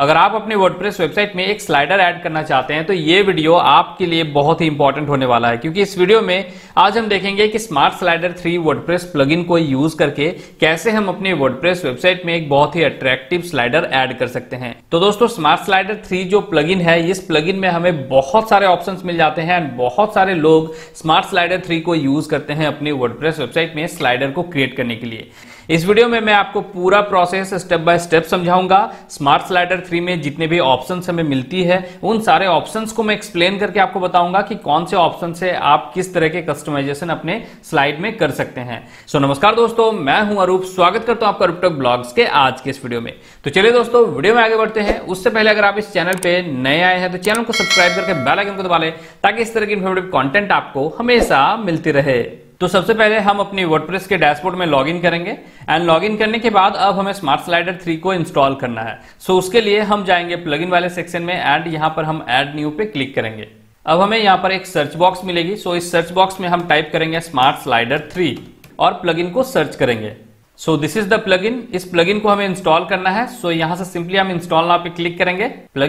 अगर आप अपने वर्डप्रेस वेबसाइट में एक स्लाइडर ऐड करना चाहते हैं तो ये वीडियो आपके लिए बहुत ही इंपॉर्टेंट होने वाला है क्योंकि इस वीडियो में आज हम देखेंगे कि smart slider three WordPress plugin को यूज करके कैसे हम अपने वर्डप्रेस वेबसाइट में एक बहुत ही अट्रैक्टिव स्लाइडर ऐड कर सकते हैं तो दोस्तों स्मार्ट स्लाइडर थ्री जो प्लग है इस प्लग में हमें बहुत सारे ऑप्शन मिल जाते हैं एंड बहुत सारे लोग स्मार्ट स्लाइडर थ्री को यूज करते हैं अपने वर्डप्रेस वेबसाइट में स्लाइडर को क्रिएट करने के लिए इस वीडियो में मैं आपको पूरा प्रोसेस स्टेप बाय स्टेप समझाऊंगा स्मार्ट स्लाइडर थ्री में जितने भी ऑप्शन हमें मिलती है उन सारे ऑप्शन को मैं एक्सप्लेन करके आपको बताऊंगा कि कौन से ऑप्शन से आप किस तरह के कस्टमाइजेशन अपने स्लाइड में कर सकते हैं सो so, नमस्कार दोस्तों मैं हूं अरूप स्वागत करता हूं आपका रूपटक ब्लॉग्स के आज के इस वीडियो में तो चलिए दोस्तों वीडियो में आगे बढ़ते हैं उससे पहले अगर आप इस चैनल पर नए आए हैं तो चैनल को सब्सक्राइब करके बेलाइकन को दबा लें ताकि इस तरह की इन्फॉर्मेटिव कॉन्टेंट आपको हमेशा मिलती रहे तो सबसे पहले हम अपने वर्डप्रेस के डैशबोर्ड में लॉगिन करेंगे एंड लॉगिन करने के बाद अब हमें स्मार्ट स्लाइडर थ्री को इंस्टॉल करना है सो so उसके लिए हम जाएंगे प्लगइन वाले सेक्शन में एंड यहां पर हम एड न्यू पे क्लिक करेंगे अब हमें यहां पर एक सर्च बॉक्स मिलेगी सो so इस सर्च बॉक्स में हम टाइप करेंगे स्मार्ट स्लाइडर थ्री और प्लगइन को सर्च करेंगे सो दिस इज द इन इस इन को हमें इंस्टॉल करना है सो so, यहां से सिंपली हम इंस्टॉल नाउ पे क्लिक करेंगे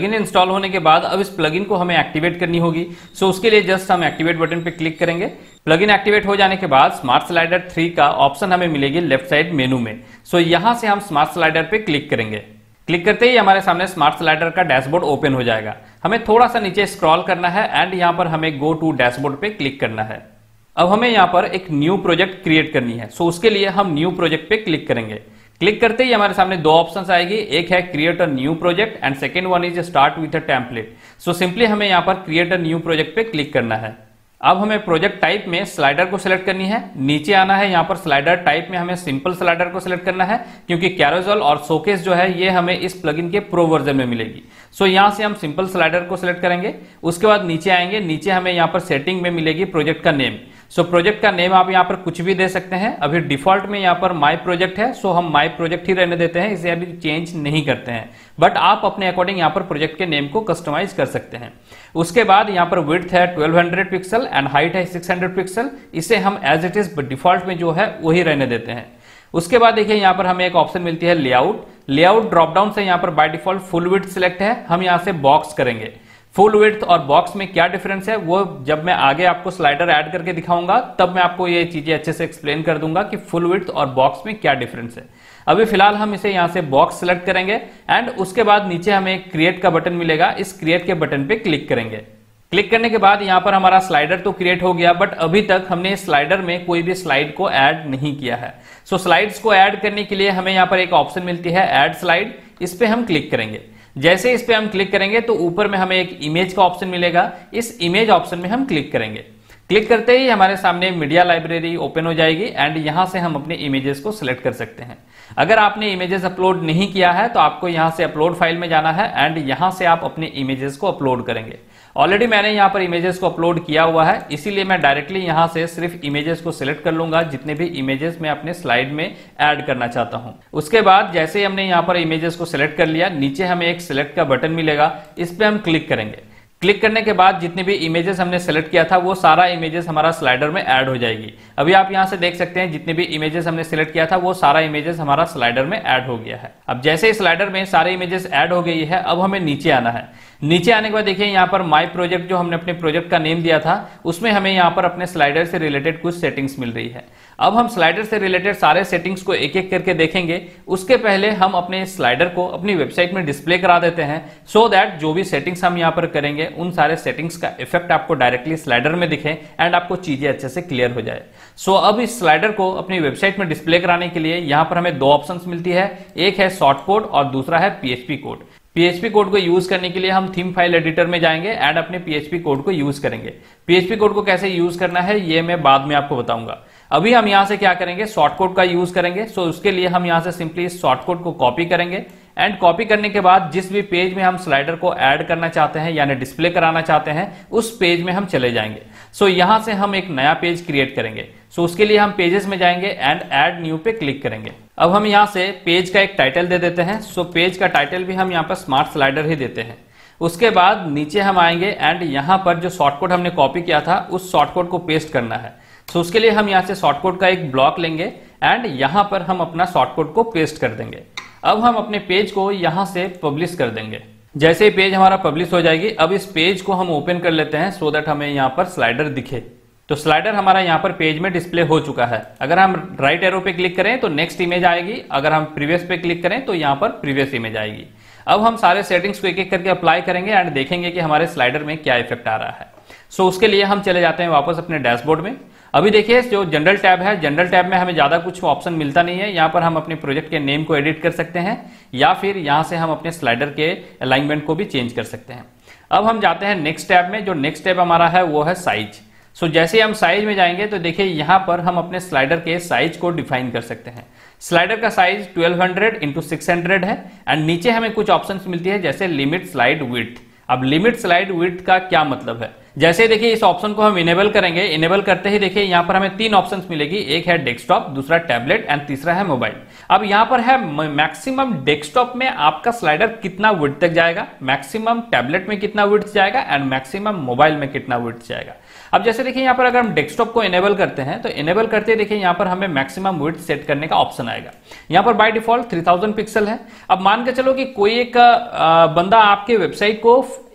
इन इंस्टॉल होने के बाद अब इस प्लगइन को हमें एक्टिवेट करनी होगी सो so, उसके लिए जस्ट हम एक्टिवेट बटन पे क्लिक करेंगे इन एक्टिवेट हो जाने के बाद स्मार्ट स्लाइडर थ्री का ऑप्शन हमें मिलेगी लेफ्ट साइड मेनू में सो so, यहां से हम स्मार्ट स्लाइडर पे क्लिक करेंगे क्लिक करते ही हमारे सामने स्मार्ट स्लाइडर का डैशबोर्ड ओपन हो जाएगा हमें थोड़ा सा नीचे स्क्रॉल करना है एंड यहाँ पर हमें गो टू डैशबोर्ड पे क्लिक करना है अब हमें यहाँ पर एक न्यू प्रोजेक्ट क्रिएट करनी है सो उसके लिए हम न्यू प्रोजेक्ट पे क्लिक करेंगे क्लिक करते ही हमारे सामने दो ऑप्शंस आएगी एक है create a new project and second one is start with a template so simply हमें यहाँ पर क्रिएट अ न्यू प्रोजेक्ट पे क्लिक करना है अब हमें प्रोजेक्ट टाइप में स्लाइडर को सिलेक्ट करनी है नीचे आना है यहाँ पर स्लाइडर टाइप में हमें सिंपल स्लाइडर को सिलेक्ट करना है क्योंकि कैरोजल और सोकेस जो है ये हमें इस प्लगइन के प्रो वर्जन में मिलेगी सो यहां यहाँ से हम सिंपल स्लाइडर को सिलेक्ट करेंगे उसके बाद नीचे आएंगे नीचे हमें यहाँ पर सेटिंग में मिलेगी प्रोजेक्ट का नेम सो so, प्रोजेक्ट का नेम आप यहाँ पर कुछ भी दे सकते हैं अभी डिफॉल्ट में यहाँ पर माई प्रोजेक्ट है सो so हम माई प्रोजेक्ट ही रहने देते हैं इसे अभी चेंज नहीं करते हैं बट आप अपने अकॉर्डिंग यहाँ पर प्रोजेक्ट के नेम को कस्टमाइज कर सकते हैं उसके बाद यहाँ पर विथ है 1200 पिक्सल एंड हाइट है 600 पिक्सल इसे हम एज इट इज डिफॉल्ट में जो है वही रहने देते हैं उसके बाद देखिए यहाँ पर हमें एक ऑप्शन मिलती है लेआउट लेआउट ड्रॉपडाउन से यहाँ पर by default full width select है हम यहाँ से बॉक्स करेंगे फुल विथ और बॉक्स में क्या डिफरेंस है वो जब मैं आगे आपको स्लाइडर ऐड करके दिखाऊंगा तब मैं आपको ये चीजें अच्छे से एक्सप्लेन कर दूंगा कि फुल विथ और बॉक्स में क्या डिफरेंस है अभी फिलहाल हम इसे यहां से बॉक्स सेलेक्ट करेंगे एंड उसके बाद नीचे हमें क्रिएट का बटन मिलेगा इस क्रिएट के बटन पे क्लिक करेंगे क्लिक करने के बाद यहां पर हमारा स्लाइडर तो क्रिएट हो गया बट अभी तक हमने स्लाइडर में कोई भी स्लाइड को ऐड नहीं किया है सो so, स्लाइड्स को ऐड करने के लिए हमें यहां पर एक ऑप्शन मिलती है ऐड स्लाइड इस पर हम क्लिक करेंगे जैसे इस पर हम क्लिक करेंगे तो ऊपर में हमें एक इमेज का ऑप्शन मिलेगा इस इमेज ऑप्शन में हम क्लिक करेंगे क्लिक करते ही हमारे सामने मीडिया लाइब्रेरी ओपन हो जाएगी एंड यहां से हम अपने इमेजेस को सिलेक्ट कर सकते हैं अगर आपने इमेजेस अपलोड नहीं किया है तो आपको यहां से अपलोड फाइल में जाना है एंड यहां से आप अपने इमेजेस को अपलोड करेंगे ऑलरेडी मैंने यहाँ पर इमेजेस को अपलोड किया हुआ है इसीलिए मैं डायरेक्टली यहाँ से सिर्फ इमेजेस को सिलेक्ट कर लूंगा जितने भी इमेजेस मैं अपने स्लाइड में ऐड करना चाहता हूँ उसके बाद जैसे ही हमने यहाँ पर इमेजेस को सिलेक्ट कर लिया नीचे हमें एक सिलेक्ट का बटन मिलेगा इस पर हम क्लिक करेंगे क्लिक करने के बाद जितने भी इमेजेस हमने सेलेक्ट किया था वो सारा इमेजेस हमारा स्लाइडर में ऐड हो जाएगी अभी आप यहां से देख सकते हैं जितने भी इमेजेस हमने सेलेक्ट किया था वो सारा इमेजेस हमारा स्लाइडर में ऐड हो गया है अब जैसे ही स्लाइडर में सारे इमेजेस ऐड हो गई है अब हमें नीचे आना है नीचे आने के बाद देखिए यहाँ पर माई प्रोजेक्ट जो हमने अपने प्रोजेक्ट का नेम दिया था उसमें हमें यहाँ पर अपने स्लाइडर से रिलेटेड कुछ सेटिंग्स मिल रही है अब हम स्लाइडर से रिलेटेड सारे सेटिंग्स को एक एक करके देखेंगे उसके पहले हम अपने स्लाइडर को अपनी वेबसाइट में डिस्प्ले करा देते हैं सो so दैट जो भी सेटिंग्स हम यहाँ पर करेंगे उन सारे सेटिंग्स का इफेक्ट आपको डायरेक्टली स्लाइडर में दिखे एंड आपको चीजें अच्छे से क्लियर हो जाए सो so, अब इस स्लाइडर को अपनी वेबसाइट में डिस्प्ले कराने के लिए यहां पर हमें दो ऑप्शन मिलती है एक है शॉर्ट कोड और दूसरा है पीएचपी कोड पीएचपी कोड को यूज करने के लिए हम थीम फाइल एडिटर में जाएंगे एंड अपने पीएचपी कोड को यूज करेंगे पीएचपी कोड को कैसे यूज करना है ये मैं बाद में आपको बताऊंगा अभी हम यहां से क्या करेंगे शॉर्ट कोड का यूज करेंगे सो so उसके लिए हम यहां से सिंपली इस शॉर्ट कोड को कॉपी करेंगे एंड कॉपी करने के बाद जिस भी पेज में हम स्लाइडर को ऐड करना चाहते हैं यानी डिस्प्ले कराना चाहते हैं उस पेज में हम चले जाएंगे सो so, यहां से हम एक नया पेज क्रिएट करेंगे सो so, उसके लिए हम पेजेस में जाएंगे एंड ऐड न्यू पे क्लिक करेंगे अब हम यहाँ से पेज का एक टाइटल दे देते हैं सो so, पेज का टाइटल भी हम यहाँ पर स्मार्ट स्लाइडर ही देते हैं उसके बाद नीचे हम आएंगे एंड यहाँ पर जो शॉर्टकोड हमने कॉपी किया था उस शॉर्टकोड को पेस्ट करना है सो so, उसके लिए हम यहाँ से शॉर्टकोड का एक ब्लॉक लेंगे एंड यहाँ पर हम अपना शॉर्टकोड को पेस्ट कर देंगे अब हम अपने पेज को यहाँ से पब्लिश कर देंगे जैसे ही पेज हमारा पब्लिश हो जाएगी अब इस पेज को हम ओपन कर लेते हैं सो दैट हमें यहाँ पर स्लाइडर दिखे तो स्लाइडर हमारा यहाँ पर पेज में डिस्प्ले हो चुका है अगर हम राइट एरो पे क्लिक करें तो नेक्स्ट इमेज आएगी अगर हम प्रीवियस पे क्लिक करें तो यहाँ पर प्रीवियस इमेज आएगी अब हम सारे सेटिंग्स को एक एक करके अप्लाई करेंगे एंड देखेंगे कि हमारे स्लाइडर में क्या इफेक्ट आ रहा है सो so, उसके लिए हम चले जाते हैं वापस अपने डैशबोर्ड में अभी देखिए जो जनरल टैब है जनरल टैब में हमें ज़्यादा कुछ ऑप्शन मिलता नहीं है यहाँ पर हम अपने प्रोजेक्ट के नेम को एडिट कर सकते हैं या फिर यहां से हम अपने स्लाइडर के अलाइनमेंट को भी चेंज कर सकते हैं अब हम जाते हैं नेक्स्ट टैब में जो नेक्स्ट टैब हमारा है वो है साइज सो so, जैसे हम साइज में जाएंगे तो देखिए यहाँ पर हम अपने स्लाइडर के साइज को डिफाइन कर सकते हैं स्लाइडर का साइज 1200 हंड्रेड इंटू सिक्स है एंड नीचे हमें कुछ ऑप्शन मिलती है जैसे लिमिट स्लाइड विथ अब लिमिट स्लाइड विथ का क्या मतलब है जैसे देखिए इस ऑप्शन को हम इनेबल करेंगे इनेबल करते ही देखिए यहाँ पर हमें तीन ऑप्शन मिलेगी एक है डेस्कटॉप दूसरा टैबलेट एंड तीसरा है मोबाइल अब यहाँ पर है मैक्सिमम डेस्कटॉप में आपका स्लाइडर कितना वुड तक जाएगा मैक्सिमम टैबलेट में कितना वुड जाएगा एंड मैक्सिमम मोबाइल में कितना वुड जाएगा अब जैसे देखिए यहां पर अगर हम डेस्कटॉप को इनेबल करते हैं तो इनेबल करते देखिए यहां पर हमें मैक्सिमम विथ सेट करने का ऑप्शन आएगा यहां पर बाय डिफॉल्ट 3000 पिक्सल है अब मान के चलो कि कोई एक बंदा आपके वेबसाइट को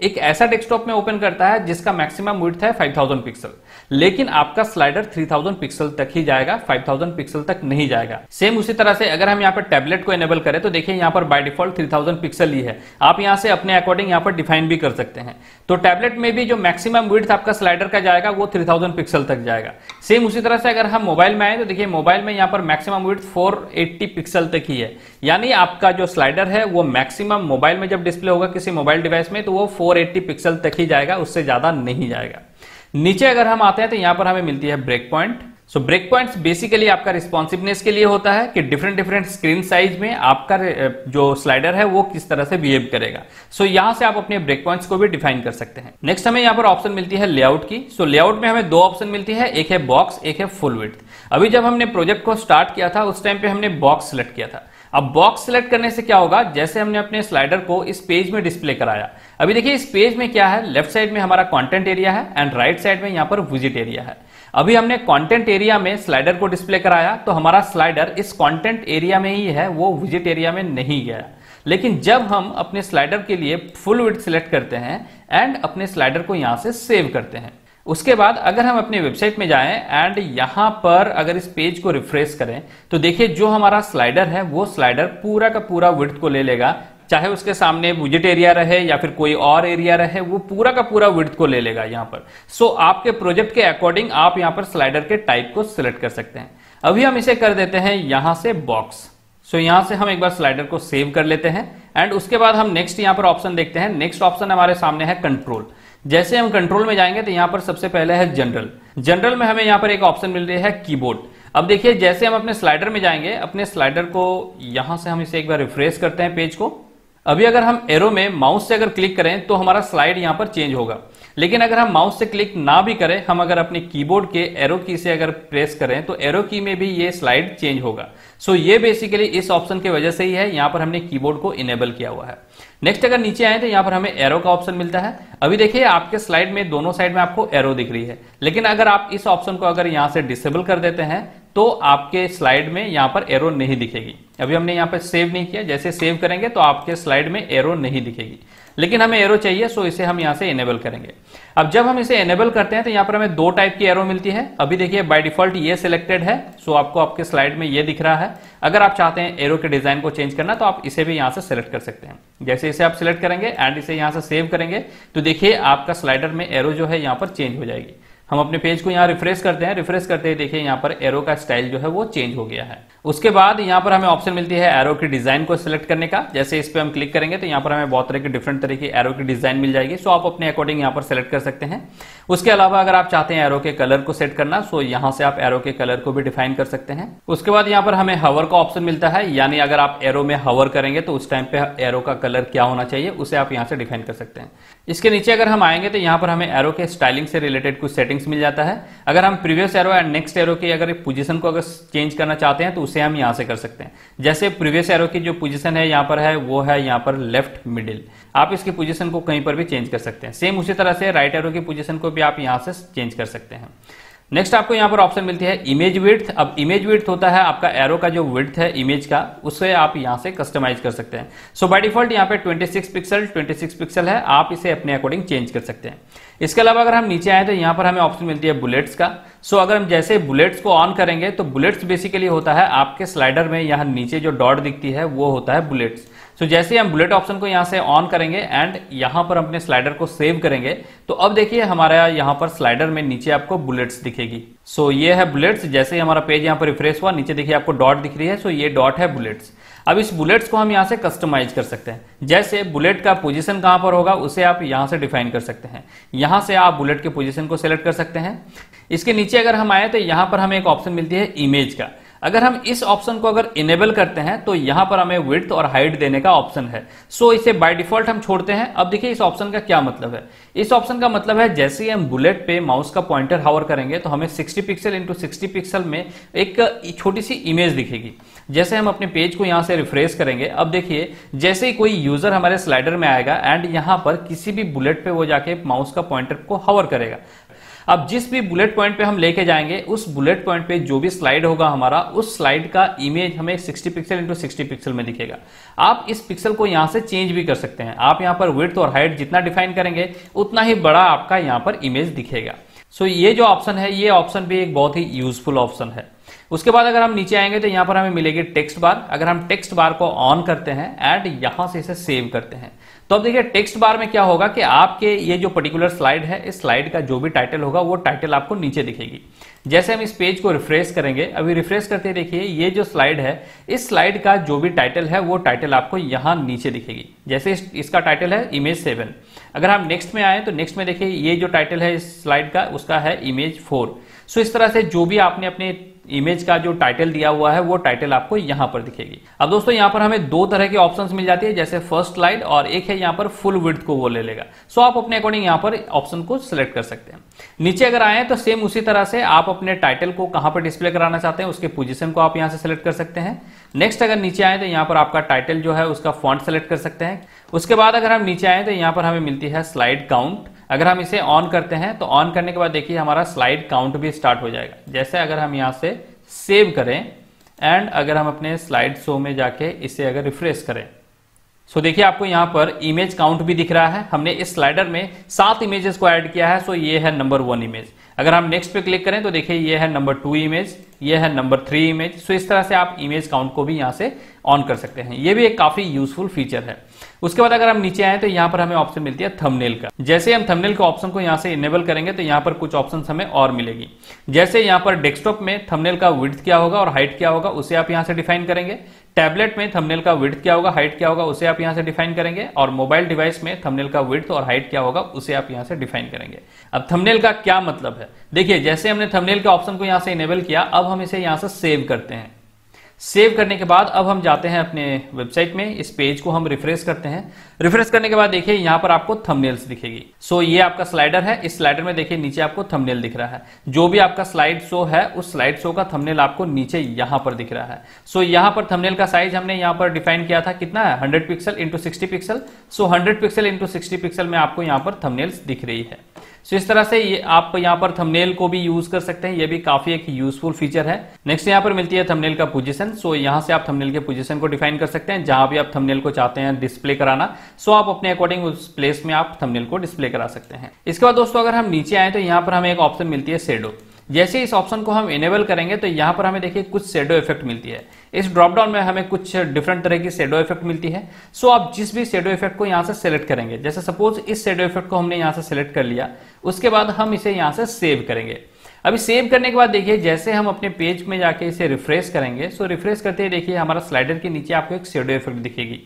एक ऐसा डेस्कटॉप में ओपन करता है जिसका मैक्सिमम विथ है थाउजेंड पिक्सल लेकिन आपका स्लाइडर 3000 पिक्सल तक ही जाएगा 5000 पिक्सल तक नहीं जाएगा सेम उसी तरह से अगर हम यहाँ पर टैबलेट को एनेबल करें तो देखिए यहाँ पर बाय डिफॉल्ट 3000 पिक्सल ही है आप यहाँ से अपने अकॉर्डिंग यहाँ पर डिफाइन भी कर सकते हैं तो टैबलेट में भी जो मैक्सिमम विड्थ आपका स्लाइडर का जाएगा वो थ्री पिक्सल तक जाएगा सेम उसी तरह से अगर हम मोबाइल में आए तो देखिए मोबाइल में यहाँ पर मैक्सिमम विड्थ फोर पिक्सल तक ही है यानी आपका जो स्लाइडर है वो मैक्सिमम मोबाइल में जब डिस्प्ले होगा किसी मोबाइल डिवाइस में तो वो फोर पिक्सल तक ही जाएगा उससे ज्यादा नहीं जाएगा नीचे अगर हम आते हैं तो यहां पर हमें मिलती है break point so break points basically आपका रिस्पॉन्सिवनेस के लिए होता है कि डिफरेंट डिफरेंट स्क्रीन साइज में आपका जो स्लाइडर है वो किस तरह से बिहेव करेगा सो so, यहां से आप अपने ब्रेक पॉइंट्स को भी डिफाइन कर सकते हैं नेक्स्ट हमें यहां पर ऑप्शन मिलती है लेआउट की सो so, लेआउट में हमें दो ऑप्शन मिलती है एक है बॉक्स एक है फुल विथ अभी जब हमने प्रोजेक्ट को स्टार्ट किया था उस टाइम पे हमने बॉक्स सेलेक्ट किया था अब बॉक्स सेलेक्ट करने से क्या होगा जैसे हमने अपने स्लाइडर को इस पेज में डिस्प्ले कराया अभी देखिए इस पेज में क्या है लेफ्ट साइड में हमारा कंटेंट एरिया है एंड राइट साइड में यहाँ पर विजिट एरिया है अभी हमने कंटेंट एरिया में स्लाइडर को डिस्प्ले कराया तो हमारा स्लाइडर इस कंटेंट एरिया में ही है वो विजिट एरिया में नहीं गया लेकिन जब हम अपने स्लाइडर के लिए फुल विड सिलेक्ट करते हैं एंड अपने स्लाइडर को यहाँ से सेव करते हैं उसके बाद अगर हम अपने वेबसाइट में जाएं एंड यहां पर अगर इस पेज को रिफ्रेश करें तो देखिए जो हमारा स्लाइडर है वो स्लाइडर पूरा का पूरा विड्थ को ले लेगा चाहे उसके सामने बुजिट एरिया रहे या फिर कोई और एरिया रहे वो पूरा का पूरा विड्थ को ले लेगा यहाँ पर सो so, आपके प्रोजेक्ट के अकॉर्डिंग आप यहाँ पर स्लाइडर के टाइप को सिलेक्ट कर सकते हैं अभी हम इसे कर देते हैं यहां से बॉक्स सो so, यहां से हम एक बार स्लाइडर को सेव कर लेते हैं एंड उसके बाद हम नेक्स्ट यहाँ पर ऑप्शन देखते हैं नेक्स्ट ऑप्शन हमारे सामने है कंट्रोल जैसे हम कंट्रोल में जाएंगे तो यहाँ पर सबसे पहले है जनरल जनरल में हमें यहाँ पर एक ऑप्शन मिल रही है कीबोर्ड अब देखिए जैसे हम अपने स्लाइडर में जाएंगे अपने स्लाइडर को यहां से हम इसे एक बार रिफ्रेश करते हैं पेज को अभी अगर हम एरो में माउस से अगर क्लिक करें तो हमारा स्लाइड यहां पर चेंज होगा लेकिन अगर हम माउस से क्लिक ना भी करें हम अगर अपने कीबोर्ड के एरो की से अगर प्रेस करें तो एरो की में भी ये स्लाइड चेंज होगा सो so ये बेसिकली इस ऑप्शन की वजह से ही है यहां पर हमने कीबोर्ड को इनेबल किया हुआ है नेक्स्ट अगर नीचे आए तो यहां पर हमें एरो का ऑप्शन मिलता है अभी देखिए आपके स्लाइड में दोनों साइड में आपको एरो दिख रही है लेकिन अगर आप इस ऑप्शन को अगर यहां से डिसेबल कर देते हैं तो आपके स्लाइड में यहां पर एरो नहीं दिखेगी अभी हमने यहां पर सेव नहीं किया जैसे सेव करेंगे तो आपके स्लाइड में एरो नहीं दिखेगी लेकिन हमें एरो चाहिए सो इसे हम यहां से एनेबल करेंगे अब जब हम इसे एनेबल करते हैं तो यहां पर हमें दो टाइप की एरो मिलती है अभी देखिए बाय डिफॉल्ट ये सिलेक्टेड है सो आपको आपके स्लाइड में ये दिख रहा है अगर आप चाहते हैं एरो के डिजाइन को चेंज करना तो आप इसे भी यहां से सिलेक्ट कर सकते हैं जैसे इसे आप सिलेक्ट करेंगे एंड इसे यहां से सेव करेंगे तो देखिए आपका स्लाइडर में एरो जो है यहां पर चेंज हो जाएगी हम अपने पेज को यहाँ रिफ्रेश करते हैं रिफ्रेश करते ही देखिए यहाँ पर एरो का स्टाइल जो है वो चेंज हो गया है उसके बाद यहाँ पर हमें ऑप्शन मिलती है एरो की डिजाइन को सिलेक्ट करने का जैसे इस पर हम क्लिक करेंगे तो यहाँ पर हमें बहुत तरह के डिफरेंट तरह की एरो की डिजाइन मिल जाएगी सो आप अपने अकॉर्डिंग यहाँ पर सेलेक्ट कर सकते हैं उसके अलावा अगर आप चाहते हैं एरो के कलर को सेट करना सो यहाँ से आप एरो के कलर को भी डिफाइन कर सकते हैं उसके बाद यहाँ पर हमें हवर का ऑप्शन मिलता है यानी अगर आप एरो में हवर करेंगे तो उस टाइम पे एरो का कलर क्या होना चाहिए उसे आप यहाँ से डिफाइन कर सकते हैं इसके नीचे अगर हम आएंगे तो यहाँ पर हमें एरो के स्टाइलिंग से रिलेटेड कुछ सेटिंग्स मिल जाता है अगर हम previous arrow and next arrow की अगर पोजीशन को अगर चेंज करना चाहते हैं तो उसे हम यहाँ से कर सकते हैं जैसे प्रीवियस एरो की जो पोजीशन है यहाँ पर है वो है यहाँ पर लेफ्ट मिडिल आप इसकी पोजिशन को कहीं पर भी चेंज कर सकते हैं सेम उसी तरह से राइट एरो की पोजिशन को भी आप यहाँ से चेंज कर सकते हैं नेक्स्ट आपको यहाँ पर ऑप्शन मिलती है इमेज विथ अब इमेज विथ होता है आपका एरो का जो विथ है इमेज का उसे आप यहाँ से कस्टमाइज कर सकते हैं सो बाय डिफॉल्ट यहाँ पे 26 पिक्सल 26 पिक्सल है आप इसे अपने अकॉर्डिंग चेंज कर सकते हैं इसके अलावा अगर हम नीचे आए तो यहाँ पर हमें ऑप्शन मिलती है बुलेट्स का सो so, अगर हम जैसे बुलेट्स को ऑन करेंगे तो बुलेट्स बेसिकली होता है आपके स्लाइडर में यहाँ नीचे जो डॉट दिखती है वो होता है बुलेट्स सो so, जैसे हम बुलेट ऑप्शन को यहां से ऑन करेंगे एंड यहां पर अपने स्लाइडर को सेव करेंगे तो अब देखिए हमारा यहां पर स्लाइडर में नीचे आपको बुलेट्स दिखेगी सो so, ये है बुलेट्स जैसे ही हमारा पेज यहाँ पर रिफ्रेश हुआ नीचे देखिए आपको डॉट दिख रही है सो so, ये डॉट है बुलेट्स अब इस बुलेट्स को हम यहां से कस्टमाइज कर सकते हैं जैसे बुलेट का पोजीशन कहां पर होगा उसे आप यहां से डिफाइन कर सकते हैं यहां से आप बुलेट के पोजीशन को सिलेक्ट कर सकते हैं इसके नीचे अगर हम आए तो यहां पर हमें एक ऑप्शन मिलती है इमेज का अगर हम इस ऑप्शन को अगर इनेबल करते हैं तो यहां पर हमें विड्थ और हाइट देने का ऑप्शन है सो so, इसे बाय डिफॉल्ट हम छोड़ते हैं अब देखिए इस ऑप्शन का क्या मतलब है इस ऑप्शन का मतलब है जैसे ही हम बुलेट पे माउस का पॉइंटर हावर करेंगे तो हमें 60 पिक्सल इंटू सिक्सटी पिक्सल में एक छोटी सी इमेज दिखेगी जैसे हम अपने पेज को यहां से रिफ्रेश करेंगे अब देखिए जैसे ही कोई यूजर हमारे स्लाइडर में आएगा एंड यहां पर किसी भी बुलेट पे वो जाके माउस का पॉइंटर को हावर करेगा अब जिस भी बुलेट पॉइंट पे हम लेके जाएंगे उस बुलेट पॉइंट पे जो भी स्लाइड होगा हमारा उस स्लाइड का इमेज हमें 60 पिक्सल इंटू सिक्सटी पिक्सल में दिखेगा आप इस पिक्सल को यहां से चेंज भी कर सकते हैं आप यहां पर विथ और हाइट जितना डिफाइन करेंगे उतना ही बड़ा आपका यहां पर इमेज दिखेगा सो so, ये जो ऑप्शन है ये ऑप्शन भी एक बहुत ही यूजफुल ऑप्शन है उसके बाद अगर हम नीचे आएंगे तो यहाँ पर हमें मिलेगी टेक्स्ट बार अगर हम टेक्स्ट बार को ऑन करते हैं एंड यहां से इसे सेव करते हैं तो अब देखिए टेक्स्ट बार में क्या होगा कि आपके ये जो पर्टिकुलर स्लाइड है इस स्लाइड का जो भी टाइटल होगा वो टाइटल आपको नीचे दिखेगी जैसे हम इस पेज को रिफ्रेश करेंगे अभी रिफ्रेश करते देखिए ये जो स्लाइड है इस स्लाइड का जो भी टाइटल है वो टाइटल आपको यहां नीचे दिखेगी जैसे इस, इसका टाइटल है इमेज सेवन अगर हम नेक्स्ट में आए तो नेक्स्ट में देखिए ये जो टाइटल है इस स्लाइड का उसका है इमेज फोर सो इस तरह से जो भी आपने अपने इमेज का जो टाइटल दिया हुआ है वो टाइटल आपको यहां पर दिखेगी अब दोस्तों यहां पर हमें दो तरह के ऑप्शंस मिल जाती है जैसे फर्स्ट स्लाइड और एक है यहां पर फुल विड्थ को वो ले लेगा सो आप अपने अकॉर्डिंग यहां पर ऑप्शन को सिलेक्ट कर सकते हैं नीचे अगर आए तो सेम उसी तरह से आप अपने टाइटल को कहां पर डिस्प्ले कराना चाहते हैं उसके पोजिशन को आप यहां से सिलेक्ट कर सकते हैं नेक्स्ट अगर नीचे आए तो यहां पर आपका टाइटल जो है उसका फॉन्ट सेलेक्ट कर सकते हैं उसके बाद अगर हम नीचे आए तो यहां पर हमें मिलती है स्लाइड काउंट अगर हम इसे ऑन करते हैं तो ऑन करने के बाद देखिए हमारा स्लाइड काउंट भी स्टार्ट हो जाएगा जैसे अगर हम यहाँ से सेव करें एंड अगर हम अपने स्लाइड शो में जाके इसे अगर रिफ्रेश करें सो so, देखिए आपको यहाँ पर इमेज काउंट भी दिख रहा है हमने इस स्लाइडर में सात इमेजेस को ऐड किया है सो so ये है नंबर वन इमेज अगर हम नेक्स्ट पे क्लिक करें तो देखिए ये है नंबर टू इमेज ये है नंबर थ्री इमेज सो इस तरह से आप इमेज काउंट को भी यहाँ से ऑन कर सकते हैं ये भी एक काफी यूजफुल फीचर है उसके बाद अगर हम नीचे आए तो यहाँ पर हमें ऑप्शन मिलती है थंबनेल का जैसे हम थंबनेल के ऑप्शन को यहाँ से इनेबल करेंगे तो यहाँ पर कुछ ऑप्शन हमें और मिलेगी जैसे यहाँ पर डेस्कटॉप में थंबनेल का विड्थ क्या होगा और हाइट क्या होगा उसे आप यहाँ से डिफाइन करेंगे टैबलेट में थंबनेल का विड्थ क्या होगा हाइट क्या होगा उसे आप यहां से डिफाइन करेंगे और मोबाइल डिवाइस में थंबनेल का विड्थ और हाइट क्या होगा उसे आप यहां से डिफाइन करेंगे अब थंबनेल का क्या मतलब है देखिए जैसे हमने थंबनेल के ऑप्शन को यहां से इनेबल किया अब हम इसे यहां से सेव करते हैं सेव करने के बाद अब हम जाते हैं अपने वेबसाइट में इस पेज को हम रिफ्रेश करते हैं रिफ्रेश करने के बाद देखिए यहां पर आपको थंबनेल्स दिखेगी सो so, ये आपका स्लाइडर है इस स्लाइडर में देखिए नीचे आपको थंबनेल दिख रहा है जो भी आपका स्लाइड शो है उस स्लाइड शो का थंबनेल आपको नीचे यहां पर दिख रहा है सो so, यहां पर थंबनेल का साइज हमने यहां पर डिफाइन किया था कितना है hundred pixel into sixty pixel so hundred pixel into sixty pixel में आपको यहाँ पर थमनेल्स दिख रही है सो इस तरह से ये आप यहाँ पर थंबनेल को भी यूज कर सकते हैं ये भी काफी एक यूजफुल फीचर है नेक्स्ट यहाँ पर मिलती है थंबनेल का पोजीशन सो यहाँ से आप थंबनेल के पोजीशन को डिफाइन कर सकते हैं जहां भी आप थंबनेल को चाहते हैं डिस्प्ले कराना सो आप अपने अकॉर्डिंग उस प्लेस में आप थंबनेल को डिस्प्ले करा सकते हैं इसके बाद दोस्तों अगर हम नीचे आए तो यहाँ पर हमें एक ऑप्शन मिलती है सेडो जैसे इस ऑप्शन को हम इनेबल करेंगे तो यहाँ पर हमें देखिए कुछ शेडो इफेक्ट मिलती है इस ड्रॉपडाउन में हमें कुछ डिफरेंट तरह की शेडो इफेक्ट मिलती है सो आप जिस भी शेडो इफेक्ट को यहाँ से सेलेक्ट करेंगे जैसे सपोज इस शेडो इफेक्ट को हमने यहाँ से सेलेक्ट कर लिया उसके बाद हम इसे यहाँ से सेव करेंगे अभी सेव करने के बाद देखिए जैसे हम अपने पेज में जाके इसे रिफ्रेश करेंगे सो रिफ्रेश करते ही देखिए हमारा स्लाइडर के नीचे आपको एक शेडो इफेक्ट दिखेगी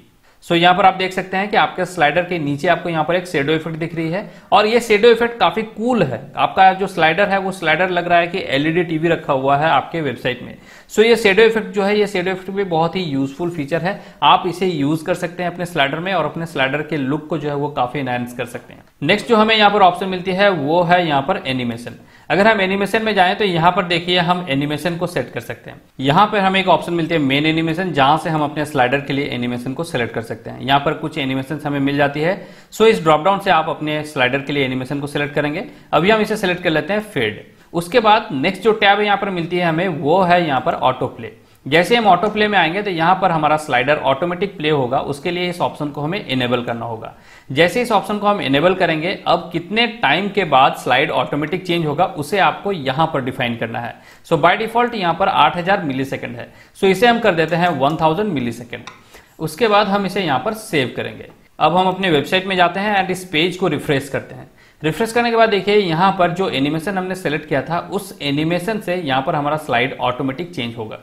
सो यहां यहाँ पर आप देख सकते हैं कि आपके स्लाइडर के नीचे आपको यहाँ पर एक शेडो इफेक्ट दिख रही है और ये शेडो इफेक्ट काफी कूल है आपका जो स्लाइडर है वो स्लाइडर लग रहा है कि एलईडी टीवी e रखा हुआ है आपके वेबसाइट में सो ये शेडो इफेक्ट जो है ये शेडो इफेक्ट भी बहुत ही यूजफुल फीचर है आप इसे यूज कर सकते हैं अपने स्लाइडर में और अपने स्लाइडर के लुक को जो है वो काफी एनहांस कर सकते हैं नेक्स्ट जो हमें यहाँ पर ऑप्शन मिलती है वो है यहाँ पर एनिमेशन अगर हम एनिमेशन में जाएं तो यहाँ पर देखिए हम एनिमेशन को सेट कर सकते हैं यहाँ पर हमें एक ऑप्शन मिलती है मेन एनिमेशन जहां से हम अपने स्लाइडर के लिए एनिमेशन को सिलेक्ट कर सकते हैं सकते हैं यहां पर कुछ एनिमेशन हमें मिल जाती है सो इस ड्रॉपडाउन से आप अपने स्लाइडर के लिए एनिमेशन को सिलेक्ट करेंगे अभी हम इसे सिलेक्ट कर लेते हैं फेड उसके बाद नेक्स्ट जो टैब यहां पर मिलती है हमें वो है यहां पर ऑटो प्ले जैसे हम ऑटो प्ले में आएंगे तो यहां पर हमारा स्लाइडर ऑटोमेटिक प्ले होगा उसके लिए इस ऑप्शन को हमें इनेबल करना होगा जैसे इस ऑप्शन को हम इनेबल करेंगे अब कितने टाइम के बाद स्लाइड ऑटोमेटिक चेंज होगा उसे आपको यहां पर डिफाइन करना है सो बाय डिफॉल्ट यहां पर 8000 मिलीसेकंड है सो so इसे हम कर देते हैं 1000 मिलीसेकंड उसके बाद हम इसे यहाँ पर सेव करेंगे अब हम अपने वेबसाइट में जाते हैं एंड इस पेज को रिफ्रेश करते हैं रिफ्रेश करने के बाद देखिए यहाँ पर जो एनिमेशन हमने सेलेक्ट किया था उस एनिमेशन से यहाँ पर हमारा स्लाइड ऑटोमेटिक चेंज होगा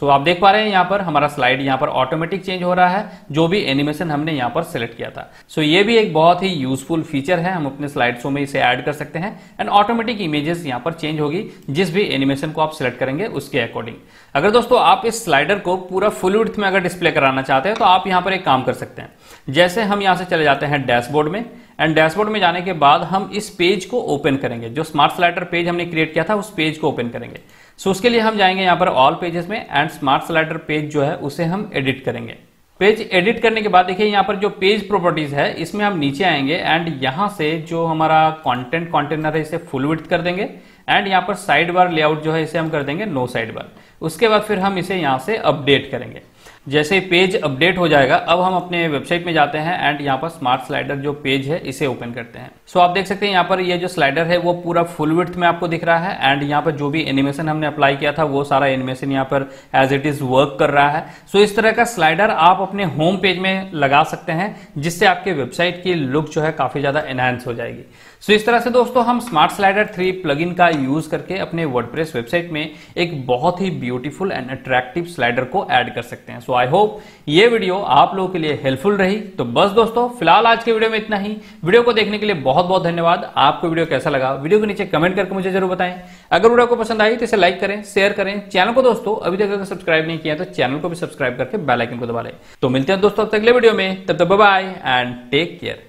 सो आप देख पा रहे हैं यहाँ पर हमारा स्लाइड यहाँ पर ऑटोमेटिक चेंज हो रहा है जो भी एनिमेशन हमने यहाँ पर सेलेक्ट किया था सो ये भी एक बहुत ही यूजफुल फीचर है हम अपने स्लाइड शो में इसे ऐड कर सकते हैं एंड ऑटोमेटिक इमेजेस यहाँ पर चेंज होगी जिस भी एनिमेशन को आप सिलेक्ट करेंगे उसके अकॉर्डिंग अगर दोस्तों आप इस स्लाइडर को पूरा फुल विथ में अगर डिस्प्ले कराना चाहते हैं तो आप यहाँ पर एक काम कर सकते हैं जैसे हम यहाँ से चले जाते हैं डैशबोर्ड में एंड डैशबोर्ड में जाने के बाद हम इस पेज को ओपन करेंगे जो स्मार्ट स्लाइडर पेज हमने क्रिएट किया था उस पेज को ओपन करेंगे सो so, उसके लिए हम जाएंगे यहाँ पर ऑल पेजेस में एंड स्मार्ट स्लाइडर पेज जो है उसे हम एडिट करेंगे पेज एडिट करने के बाद देखिए यहाँ पर जो पेज प्रॉपर्टीज है इसमें हम नीचे आएंगे एंड यहाँ से जो हमारा कंटेंट कंटेनर है इसे फुल विथ कर देंगे एंड यहाँ पर साइड बार लेआउट जो है इसे हम कर देंगे नो साइड बार उसके बाद फिर हम इसे यहाँ से अपडेट करेंगे जैसे पेज अपडेट हो जाएगा अब हम अपने वेबसाइट में जाते हैं एंड यहाँ पर स्मार्ट स्लाइडर जो पेज है इसे ओपन करते हैं सो so, आप देख सकते हैं यहाँ पर ये यह जो स्लाइडर है वो पूरा फुल विथ में आपको दिख रहा है एंड यहाँ पर जो भी एनिमेशन हमने अप्लाई किया था वो सारा एनिमेशन यहाँ पर एज इट इज वर्क कर रहा है सो so, इस तरह का स्लाइडर आप अपने होम पेज में लगा सकते हैं जिससे आपके वेबसाइट की लुक जो है काफी ज्यादा एनहेंस हो जाएगी सो so, इस तरह से दोस्तों हम स्मार्ट स्लाइडर थ्री प्लग का यूज करके अपने वर्ड वेबसाइट में एक बहुत ही ब्यूटीफुल एंड अट्रैक्टिव स्लाइडर को एड कर सकते हैं सो आई होप ये वीडियो आप लोगों के लिए हेल्पफुल रही तो बस दोस्तों फिलहाल आज के वीडियो में इतना ही वीडियो को देखने के लिए बहुत बहुत धन्यवाद आपको वीडियो कैसा लगा वीडियो के नीचे कमेंट करके मुझे जरूर बताएं अगर वीडियो को पसंद आई तो इसे लाइक करें शेयर करें चैनल को दोस्तों अभी तक अगर सब्सक्राइब नहीं किया तो चैनल को भी सब्सक्राइब करके बेलाइकन को दबा लें तो मिलते हैं दोस्तों अगले वीडियो में तब तक बाय एंड टेक केयर